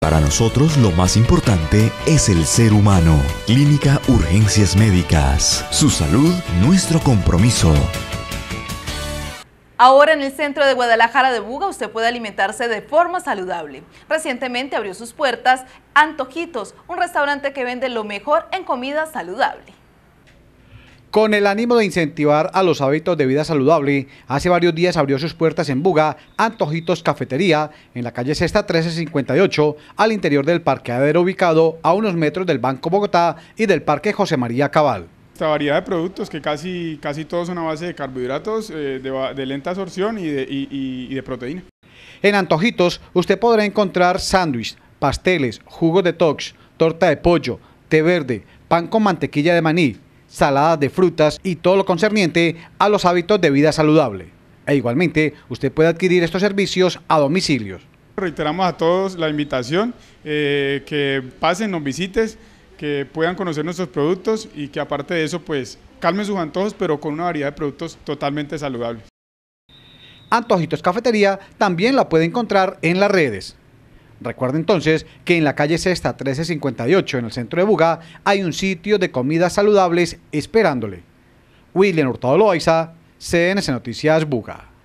Para nosotros lo más importante es el ser humano. Clínica Urgencias Médicas. Su salud, nuestro compromiso. Ahora en el centro de Guadalajara de Buga usted puede alimentarse de forma saludable. Recientemente abrió sus puertas Antojitos, un restaurante que vende lo mejor en comida saludable. Con el ánimo de incentivar a los hábitos de vida saludable, hace varios días abrió sus puertas en Buga, Antojitos Cafetería, en la calle Sexta 1358, al interior del parqueadero ubicado a unos metros del Banco Bogotá y del Parque José María Cabal. Esta variedad de productos que casi, casi todos son a base de carbohidratos, eh, de, lenta absorción y de, y de proteína. En Antojitos usted podrá encontrar sándwich, pasteles, jugos de tox, torta de pollo, té verde, pan con mantequilla de maní, saladas de frutas y todo lo concerniente a los hábitos de vida saludable. E igualmente, usted puede adquirir estos servicios a domicilios. Reiteramos a todos la invitación, eh, que pasen, nos visites, que puedan conocer nuestros productos y que aparte de eso, pues calmen sus antojos, pero con una variedad de productos totalmente saludables. Antojitos Cafetería también la puede encontrar en las redes. Recuerde entonces que en la calle Sexta 1358, en el centro de Buga, hay un sitio de comidas saludables esperándole. William Hurtado Loaiza, CNC Noticias Buga.